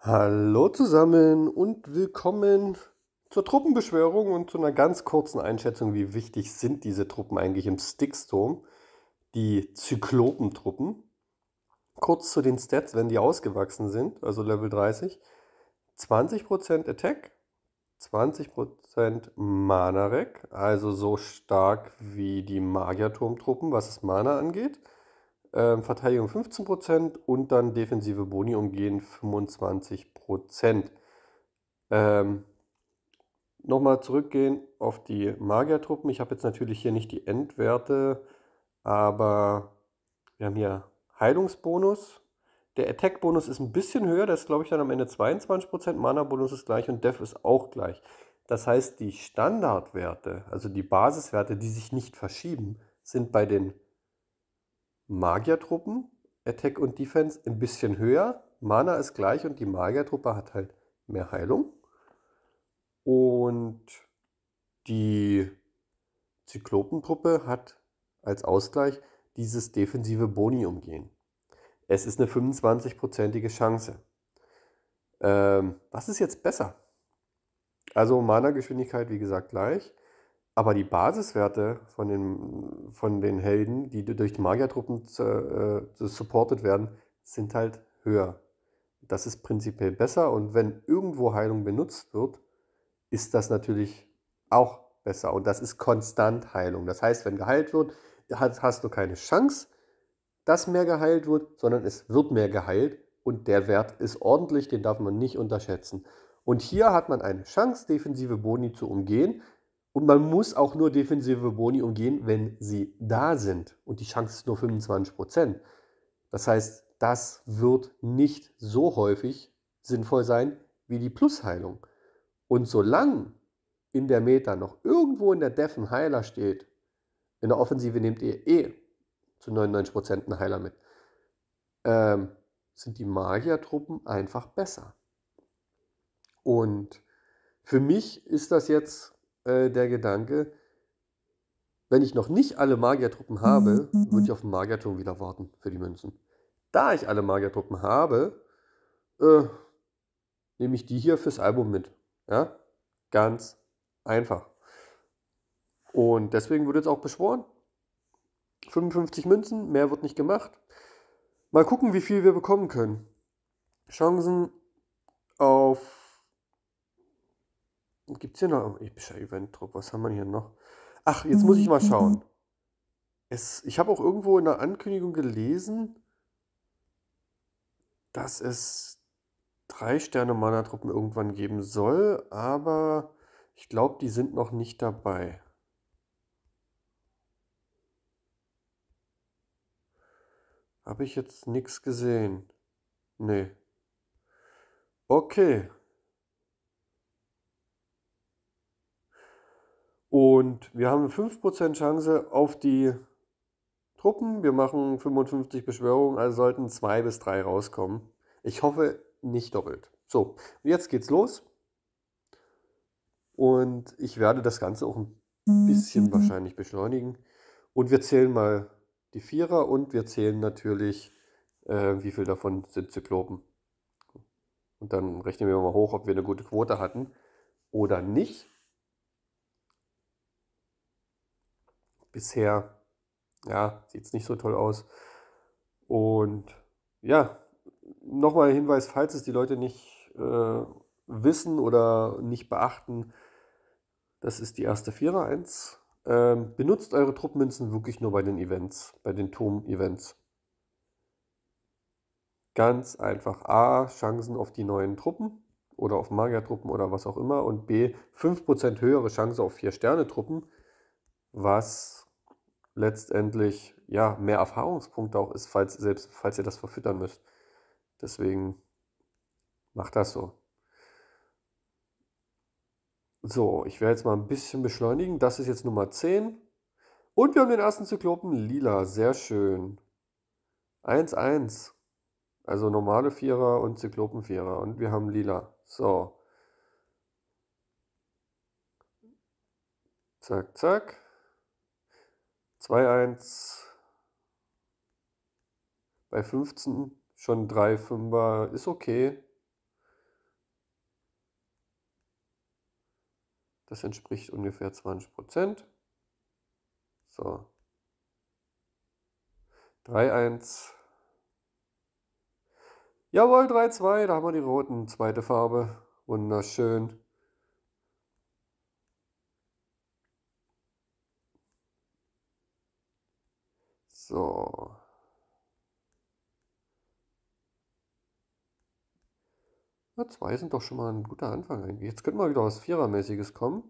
Hallo zusammen und willkommen zur Truppenbeschwörung und zu einer ganz kurzen Einschätzung, wie wichtig sind diese Truppen eigentlich im Stickstorm, die Zyklopentruppen. Kurz zu den Stats, wenn die ausgewachsen sind, also Level 30. 20% Attack, 20% Mana rack also so stark wie die Magierturmtruppen, was das Mana angeht ähm, Verteidigung 15% und dann defensive Boni umgehen 25%. Ähm, Nochmal zurückgehen auf die Magiertruppen. Ich habe jetzt natürlich hier nicht die Endwerte, aber wir haben hier Heilungsbonus. Der Attack-Bonus ist ein bisschen höher, das ist glaube ich dann am Ende 22%, Mana-Bonus ist gleich und Def ist auch gleich. Das heißt, die Standardwerte, also die Basiswerte, die sich nicht verschieben, sind bei den Magiertruppen, Attack und Defense ein bisschen höher. Mana ist gleich und die Magiertruppe hat halt mehr Heilung. Und die Zyklopentruppe hat als Ausgleich dieses defensive Boni umgehen. Es ist eine 25-prozentige Chance. Ähm, was ist jetzt besser? Also Mana-Geschwindigkeit, wie gesagt, gleich. Aber die Basiswerte von den, von den Helden, die durch die Magiertruppen zu, äh, supported werden, sind halt höher. Das ist prinzipiell besser und wenn irgendwo Heilung benutzt wird, ist das natürlich auch besser. Und das ist konstant Heilung. Das heißt, wenn geheilt wird, hast du keine Chance, dass mehr geheilt wird, sondern es wird mehr geheilt und der Wert ist ordentlich, den darf man nicht unterschätzen. Und hier hat man eine Chance, defensive Boni zu umgehen, und man muss auch nur defensive Boni umgehen, wenn sie da sind. Und die Chance ist nur 25 Das heißt, das wird nicht so häufig sinnvoll sein wie die Plusheilung. Und solange in der Meta noch irgendwo in der Def ein Heiler steht, in der Offensive nehmt ihr eh zu 99% einen Heiler mit, ähm, sind die Magiertruppen einfach besser. Und für mich ist das jetzt äh, der Gedanke, wenn ich noch nicht alle Magiertruppen habe, würde ich auf den Magierturm wieder warten für die Münzen. Da ich alle Magiertruppen habe, äh, nehme ich die hier fürs Album mit. Ja? Ganz einfach. Und deswegen wurde jetzt auch beschworen. 55 Münzen, mehr wird nicht gemacht. Mal gucken, wie viel wir bekommen können. Chancen auf Gibt es hier noch ein epischer event Eventdruck? Was haben wir hier noch? Ach, jetzt muss ich mal schauen. Mhm. Es, ich habe auch irgendwo in der Ankündigung gelesen, dass es drei Sterne Mana-Truppen irgendwann geben soll, aber ich glaube, die sind noch nicht dabei. Habe ich jetzt nichts gesehen? Nee. Okay, Und wir haben 5% Chance auf die Truppen. Wir machen 55 Beschwörungen, also sollten 2 bis 3 rauskommen. Ich hoffe nicht doppelt. So, jetzt geht's los. Und ich werde das Ganze auch ein bisschen mhm. wahrscheinlich beschleunigen. Und wir zählen mal die Vierer und wir zählen natürlich, äh, wie viel davon sind Zyklopen. Und dann rechnen wir mal hoch, ob wir eine gute Quote hatten oder nicht. bisher. Ja, sieht es nicht so toll aus. Und ja, nochmal Hinweis, falls es die Leute nicht äh, wissen oder nicht beachten, das ist die erste Vierer 1. Ähm, benutzt eure Truppenmünzen wirklich nur bei den Events, bei den Turm-Events. Ganz einfach. A, Chancen auf die neuen Truppen oder auf Magier-Truppen oder was auch immer. Und B, 5% höhere Chance auf 4-Sterne-Truppen, was letztendlich ja mehr Erfahrungspunkte auch ist, falls, selbst falls ihr das verfüttern müsst. Deswegen macht das so. So, ich werde jetzt mal ein bisschen beschleunigen. Das ist jetzt Nummer 10. Und wir haben den ersten Zyklopen lila. Sehr schön. 1-1. Also normale Vierer und Zyklopenvierer. Und wir haben lila. So. Zack, zack. 2-1 bei 15 schon 3 er ist okay. Das entspricht ungefähr 20 Prozent. So. 3-1. Jawohl, 3-2, da haben wir die roten, zweite Farbe. Wunderschön. So. Na, zwei sind doch schon mal ein guter Anfang eigentlich. Jetzt könnte mal wieder was Vierermäßiges kommen.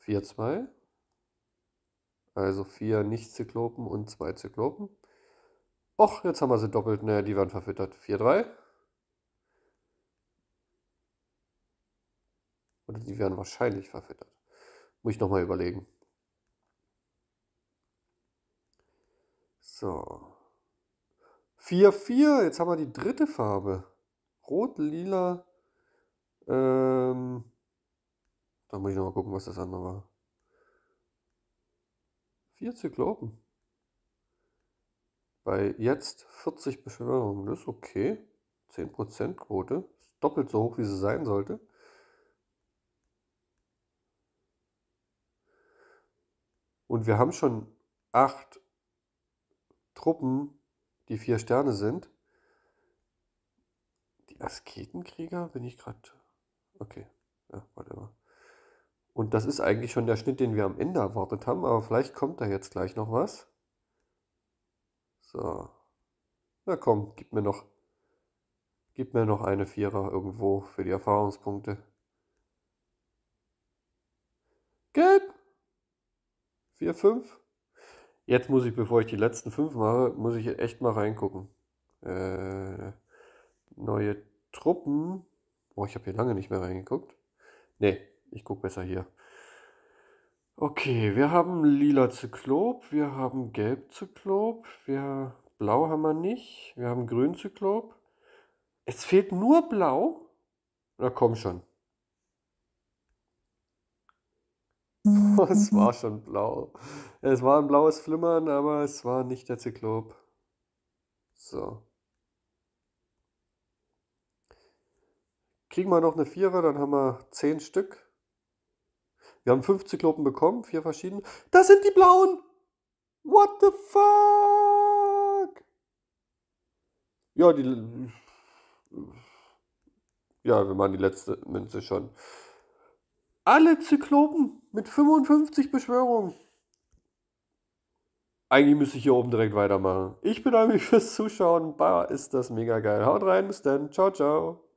Vier, zwei. Also vier Nicht-Zyklopen und zwei Zyklopen. Och, jetzt haben wir sie doppelt. Naja, die werden verfüttert. Vier, drei. Oder die werden wahrscheinlich verfüttert. Muss ich nochmal überlegen. So. 4, 4. Jetzt haben wir die dritte Farbe. Rot, lila. Ähm, da muss ich nochmal gucken, was das andere war. Vier Zyklopen. Bei jetzt 40 Beschwörungen. Das ist okay. 10% Quote. Ist doppelt so hoch, wie sie sein sollte. Und wir haben schon acht Truppen, die vier Sterne sind. Die Asketenkrieger, bin ich gerade. Okay, ja, whatever. Und das ist eigentlich schon der Schnitt, den wir am Ende erwartet haben, aber vielleicht kommt da jetzt gleich noch was. So. Na komm, gib mir noch. Gib mir noch eine Vierer irgendwo für die Erfahrungspunkte. vier, fünf. Jetzt muss ich, bevor ich die letzten fünf mache, muss ich echt mal reingucken. Äh, neue Truppen. Boah, ich habe hier lange nicht mehr reingeguckt. Nee, ich gucke besser hier. Okay, wir haben lila Zyklop, wir haben gelb Zyklop, wir blau haben wir nicht, wir haben grün Zyklop. Es fehlt nur blau. Na komm schon. es mhm. war schon blau. Es war ein blaues Flimmern, aber es war nicht der Zyklop. So. Kriegen wir noch eine Vierer, dann haben wir zehn Stück. Wir haben fünf Zyklopen bekommen, vier verschiedene. Das sind die blauen! What the fuck? Ja, die. Ja, wir machen die letzte Münze schon alle Zyklopen mit 55 Beschwörungen. Eigentlich müsste ich hier oben direkt weitermachen. Ich bedanke mich fürs Zuschauen. Bar ist das mega geil. Haut rein, bis dann. Ciao, ciao.